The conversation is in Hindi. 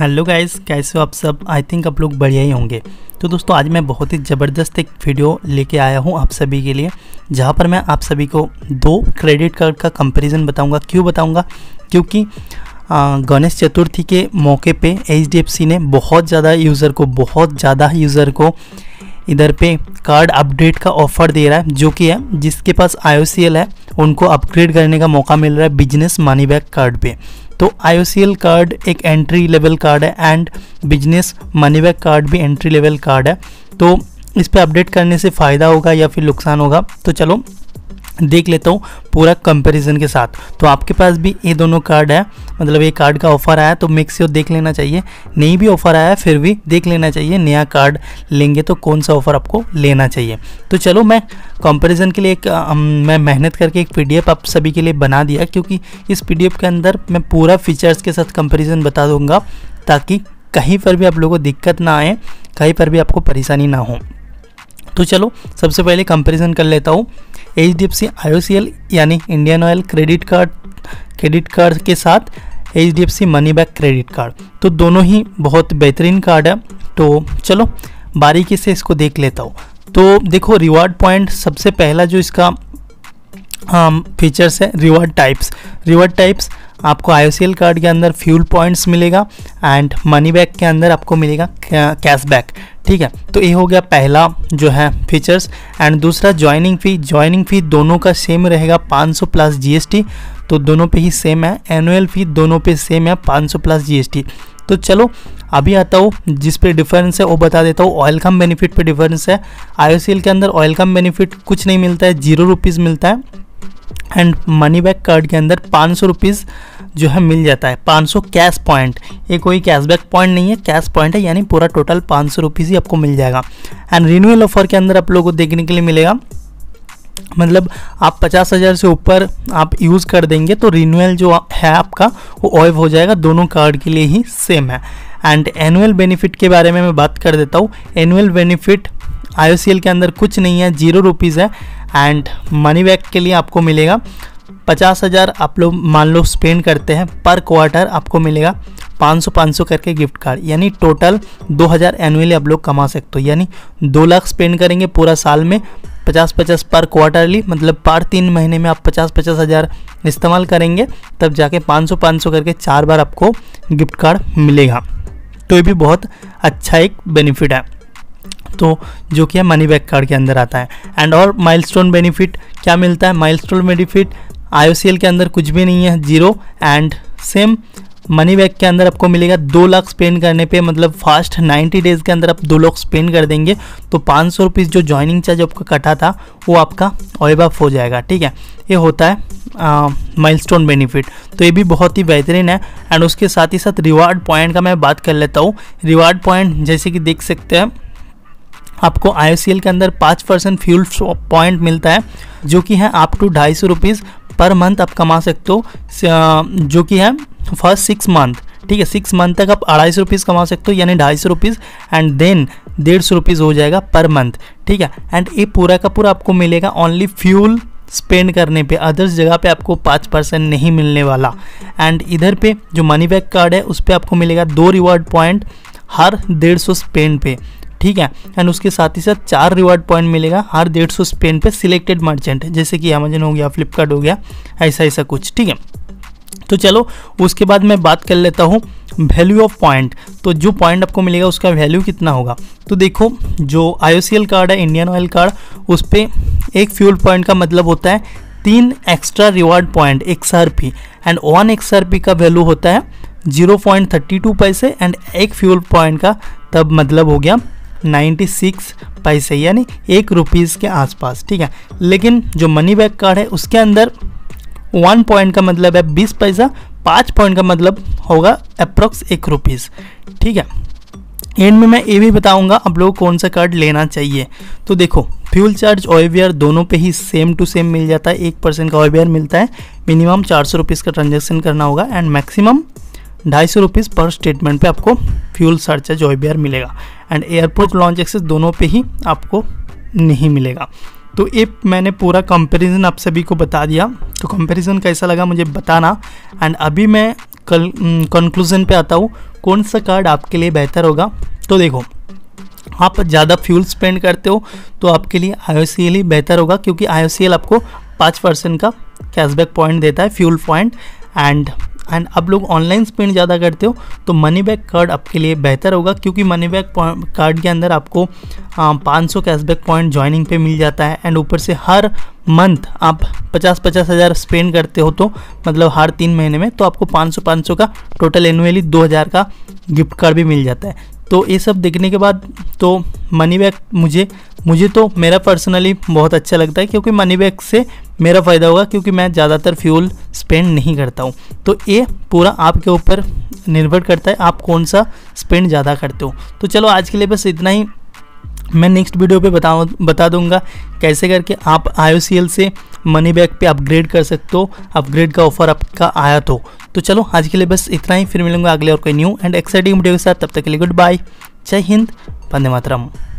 हेलो गाइस कैसे हो आप सब आई थिंक आप लोग बढ़िया ही होंगे तो दोस्तों आज मैं बहुत ही ज़बरदस्त एक वीडियो लेके आया हूँ आप सभी के लिए जहाँ पर मैं आप सभी को दो क्रेडिट कार्ड का कंपैरिजन बताऊँगा क्यों बताऊँगा क्योंकि गणेश चतुर्थी के मौके पे एच ने बहुत ज़्यादा यूज़र को बहुत ज़्यादा यूज़र को इधर पे कार्ड अपडेट का ऑफ़र दे रहा है जो कि है जिसके पास आई है उनको अपग्रेड करने का मौका मिल रहा है बिजनेस मनी बैक कार्ड पे तो आई कार्ड एक एंट्री लेवल कार्ड है and business money back card भी एंट्री लेवल कार्ड है तो इस पर अपडेट करने से फ़ायदा होगा या फिर नुकसान होगा तो चलो देख लेता हूँ पूरा कंपैरिजन के साथ तो आपके पास भी ये दोनों कार्ड है मतलब ये कार्ड का ऑफर आया तो मेक श्योर देख लेना चाहिए नहीं भी ऑफर आया फिर भी देख लेना चाहिए नया कार्ड लेंगे तो कौन सा ऑफर आपको लेना चाहिए तो चलो मैं कंपैरिजन के लिए एक आ, मैं मेहनत करके एक पी आप सभी के लिए बना दिया क्योंकि इस पी के अंदर मैं पूरा फीचर्स के साथ कंपेरिजन बता दूँगा ताकि कहीं पर भी आप लोगों को दिक्कत ना आए कहीं पर भी आपको परेशानी ना हो तो चलो सबसे पहले कंपेरिजन कर लेता हूँ H D F C I O C L यानी Indian oil credit card credit card के साथ H D F C money back credit card तो दोनों ही बहुत बेहतरीन कार्ड है तो चलो बारीकी से इसको देख लेता हूँ तो देखो रिवार्ड पॉइंट सबसे पहला जो इसका फीचर्स हाँ, है रिवार्ड टाइप्स रिवार्ड टाइप्स आपको आई कार्ड के अंदर फ्यूल पॉइंट्स मिलेगा एंड मनी बैक के अंदर आपको मिलेगा कैशबैक ठीक है तो ये हो गया पहला जो है फीचर्स एंड दूसरा ज्वाइनिंग फ़ी ज्वाइनिंग फ़ी दोनों का सेम रहेगा 500 प्लस जीएसटी तो दोनों पे ही सेम है एनुअल फ़ी दोनों पे सेम है 500 प्लस जीएसटी तो चलो अभी आता हूँ जिस पे डिफरेंस है वो बता देता हूँ ऑयल कम बेनिफिट पे डिफरेंस है आई के अंदर ऑयल कम बेनिफिट कुछ नहीं मिलता है जीरो रुपीज़ मिलता है एंड मनी बैक कार्ड के अंदर पाँच सौ रुपीज़ जो है मिल जाता है 500 कैश पॉइंट ये कोई कैशबैक पॉइंट नहीं है कैश पॉइंट है यानी पूरा टोटल पाँच सौ रुपीज़ ही आपको मिल जाएगा एंड रिन्यूअल ऑफर के अंदर आप लोगों को देखने के लिए मिलेगा मतलब आप पचास हज़ार से ऊपर आप यूज़ कर देंगे तो रिन्यूअल जो है आपका वो ऑफ हो जाएगा दोनों कार्ड के लिए ही सेम है एंड एनुअल बेनिफिट के बारे में मैं बात कर देता हूँ एनुअल बेनिफिट आई के अंदर कुछ नहीं है जीरो रुपीज़ है एंड मनी बैक के लिए आपको मिलेगा पचास हज़ार आप लोग मान लो स्पेंड करते हैं पर क्वार्टर आपको मिलेगा 500 500 करके गिफ्ट कार्ड यानी टोटल 2000 एनुअली आप लोग कमा सकते हो यानी दो लाख स्पेंड करेंगे पूरा साल में 50 50 पर क्वार्टरली मतलब पर तीन महीने में आप 50 50 हज़ार इस्तेमाल करेंगे तब जाके 500 500 करके चार बार आपको गिफ्ट कार्ड मिलेगा तो ये भी बहुत अच्छा एक बेनिफिट है तो जो कि है मनी बैक कार्ड के अंदर आता है एंड और माइलस्टोन बेनिफिट क्या मिलता है माइलस्टोन बेनिफिट आई के अंदर कुछ भी नहीं है zero and same money back के अंदर आपको मिलेगा दो लाख स्पेंड करने पे मतलब फास्ट 90 डेज़ के अंदर आप दो लाख स्पेंड कर देंगे तो पाँच सौ रुपीज़ जो ज्वाइनिंग चार्ज आपका कटा था वो आपका ऑयब हो जाएगा ठीक है ये होता है माइलस्टोन बेनिफिट तो ये भी बहुत ही बेहतरीन है एंड उसके साथ ही साथ रिवार्ड पॉइंट का मैं बात कर लेता हूँ रिवार्ड पॉइंट जैसे कि देख सकते हैं आपको आई के अंदर पाँच परसेंट फ्यूल पॉइंट मिलता है जो कि है आप टू ढाई सौ रुपीज़ पर मंथ आप कमा सकते हो जो कि है फर्स्ट सिक्स मंथ ठीक है सिक्स मंथ तक आप अढ़ाई सौ रुपीज़ कमा सकते हो यानी ढाई सौ रुपीज़ एंड देन डेढ़ सौ रुपीज़ हो जाएगा पर मंथ ठीक है एंड ये पूरा का पूरा आपको मिलेगा ओनली फ्यूल स्पेंड करने पे अदर्स जगह पे आपको पाँच परसेंट नहीं मिलने वाला एंड इधर पे जो मनी बैक कार्ड है उस पर आपको मिलेगा दो रिवॉर्ड पॉइंट हर डेढ़ सौ स्पेंड पे ठीक है एंड उसके साथ ही साथ चार रिवार्ड पॉइंट मिलेगा हर डेढ़ सौ स्पेन पे सिलेक्टेड मर्चेंट जैसे कि अमेजन हो गया फ्लिपकार्ट हो गया ऐसा ऐसा कुछ ठीक है तो चलो उसके बाद मैं बात कर लेता हूँ वैल्यू ऑफ पॉइंट तो जो पॉइंट आपको मिलेगा उसका वैल्यू कितना होगा तो देखो जो आई कार्ड है इंडियन ऑयल कार्ड उस पर एक फ्यूल पॉइंट का मतलब होता है तीन extra reward point X P and one X P का वैल्यू होता है जीरो पॉइंट थर्टी टू पैसे एंड एक फ्यूल पॉइंट का तब मतलब हो गया नाइन्टी सिक्स पैसे यानी एक रुपीज़ के आसपास ठीक है लेकिन जो मनी बैग कार्ड है उसके अंदर वन पॉइंट का मतलब है बीस पैसा पाँच पॉइंट का मतलब होगा अप्रॉक्स एक रुपीज़ ठीक है एंड में मैं ये भी बताऊंगा आप लोग कौन सा कार्ड लेना चाहिए तो देखो फ्यूल चार्ज ओवीआर दोनों पे ही सेम टू सेम मिल जाता है एक परसेंट का ओवीआर मिलता है मिनिमम चार सौ रुपीज़ का ट्रांजेक्शन करना होगा एंड मैक्सिमम ढाई सौ रुपीज़ पर स्टेटमेंट पे आपको फ्यूल सरचार्ज ओ मिलेगा एंड एयरपोर्ट लॉन्च एक्सेस दोनों पे ही आपको नहीं मिलेगा तो ये मैंने पूरा कंपैरिजन आप सभी को बता दिया तो कंपैरिजन कैसा लगा मुझे बताना एंड अभी मैं कल कंक्लूज़न पे आता हूँ कौन सा कार्ड आपके लिए बेहतर होगा तो देखो आप ज़्यादा फ्यूल स्पेंड करते हो तो आपके लिए आई ही बेहतर होगा क्योंकि आई आपको पाँच परसेंट का कैशबैक पॉइंट देता है फ्यूल पॉइंट एंड एंड अब लोग ऑनलाइन स्पेंड ज़्यादा करते हो तो मनी बैक कार्ड आपके लिए बेहतर होगा क्योंकि मनी बैक कार्ड के अंदर आपको पाँच सौ कैशबैक पॉइंट ज्वाइनिंग पे मिल जाता है एंड ऊपर से हर मंथ आप पचास पचास हज़ार स्पेंड करते हो तो मतलब हर तीन महीने में तो आपको पाँच सौ पाँच सौ का टोटल एनुअली दो हज़ार का गिफ्ट कार्ड भी मिल जाता है तो ये सब देखने के बाद तो मनी बैग मुझे मुझे तो मेरा पर्सनली बहुत अच्छा लगता है क्योंकि मनी बैग से मेरा फ़ायदा होगा क्योंकि मैं ज़्यादातर फ्यूल स्पेंड नहीं करता हूँ तो ये पूरा आपके ऊपर निर्भर करता है आप कौन सा स्पेंड ज़्यादा करते हो तो चलो आज के लिए बस इतना ही मैं नेक्स्ट वीडियो पे बताऊँ बता दूंगा कैसे करके आप आई से मनी बैग पे अपग्रेड कर सकते हो अपग्रेड का ऑफर आपका आया तो तो चलो आज के लिए बस इतना ही फिर मिलूंगा अगले और कोई न्यू एंड एक्साइटिंग वीडियो के साथ तब तक के लिए गुड बाय जय हिंद वंदे